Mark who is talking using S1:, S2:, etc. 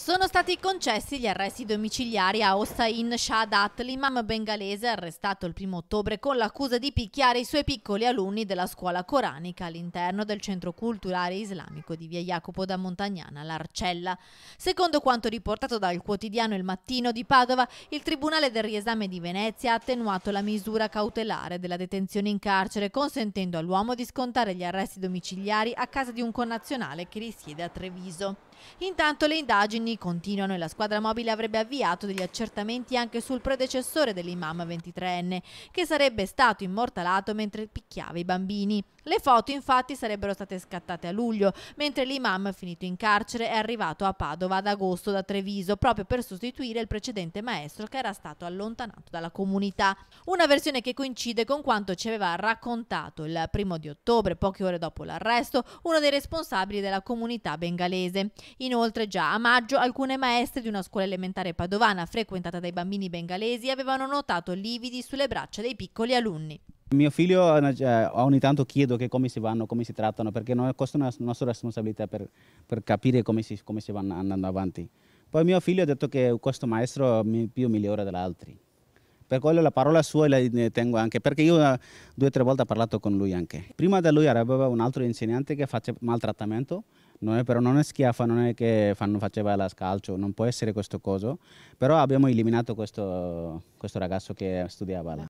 S1: Sono stati concessi gli arresti domiciliari a Hossain Shadat, l'imam bengalese arrestato il 1 ottobre con l'accusa di picchiare i suoi piccoli alunni della scuola coranica all'interno del centro culturale islamico di via Jacopo da Montagnana, l'Arcella. Secondo quanto riportato dal quotidiano Il Mattino di Padova, il Tribunale del Riesame di Venezia ha attenuato la misura cautelare della detenzione in carcere, consentendo all'uomo di scontare gli arresti domiciliari a casa di un connazionale che risiede a Treviso. Intanto le indagini continuano e la squadra mobile avrebbe avviato degli accertamenti anche sul predecessore dell'imam 23enne, che sarebbe stato immortalato mentre picchiava i bambini. Le foto infatti sarebbero state scattate a luglio, mentre l'imam finito in carcere è arrivato a Padova ad agosto da Treviso, proprio per sostituire il precedente maestro che era stato allontanato dalla comunità. Una versione che coincide con quanto ci aveva raccontato il primo di ottobre, poche ore dopo l'arresto, uno dei responsabili della comunità bengalese. Inoltre già a maggio alcune maestre di una scuola elementare padovana frequentata dai bambini bengalesi avevano notato lividi sulle braccia dei piccoli alunni.
S2: Mio figlio eh, cioè, ogni tanto chiedo come si vanno, come si trattano, perché questa è una nostra responsabilità per, per capire come si, come si vanno andando avanti. Poi mio figlio ha detto che questo maestro è più migliore degli altri. Per quello la parola sua la tengo anche, perché io eh, due o tre volte ho parlato con lui anche. Prima da lui aveva un altro insegnante che faceva maltrattamento, noi però non è schiaffa, non è che fanno, faceva la scalcio, non può essere questo coso, però abbiamo eliminato questo, questo ragazzo che studiava là.